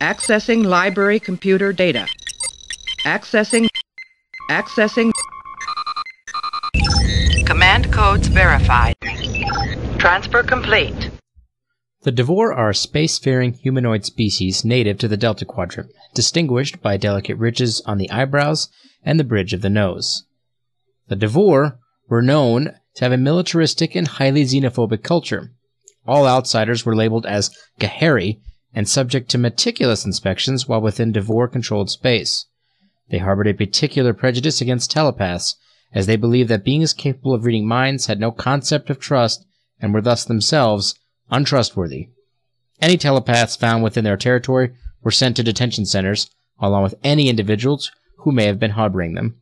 Accessing library computer data. Accessing. Accessing. Command codes verified. Transfer complete. The Davor are a space-faring humanoid species native to the Delta Quadrant, distinguished by delicate ridges on the eyebrows and the bridge of the nose. The Davor were known to have a militaristic and highly xenophobic culture. All outsiders were labeled as Gahari and subject to meticulous inspections while within Devore controlled space. They harbored a particular prejudice against telepaths, as they believed that beings capable of reading minds had no concept of trust and were thus themselves untrustworthy. Any telepaths found within their territory were sent to detention centers, along with any individuals who may have been harboring them.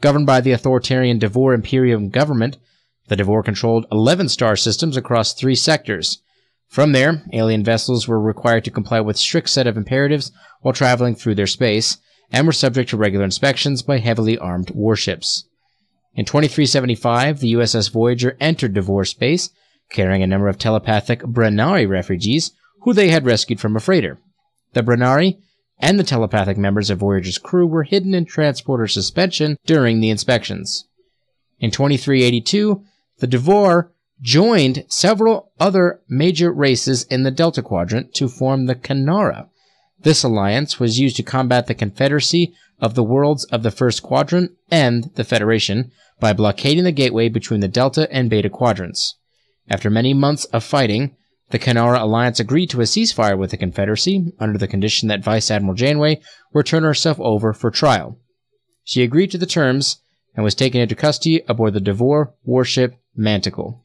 Governed by the authoritarian Devore Imperium government, the Devore controlled 11 star systems across three sectors from there, alien vessels were required to comply with strict set of imperatives while traveling through their space, and were subject to regular inspections by heavily armed warships. In 2375, the USS Voyager entered Devore space, carrying a number of telepathic Brenari refugees who they had rescued from a freighter. The Brenari and the telepathic members of Voyager's crew were hidden in transporter suspension during the inspections. In 2382, the Devore joined several other major races in the Delta Quadrant to form the Kanara. This alliance was used to combat the Confederacy of the Worlds of the First Quadrant and the Federation by blockading the gateway between the Delta and Beta Quadrants. After many months of fighting, the Kanara Alliance agreed to a ceasefire with the Confederacy under the condition that Vice Admiral Janeway would turn herself over for trial. She agreed to the terms and was taken into custody aboard the DeVore warship Manticle.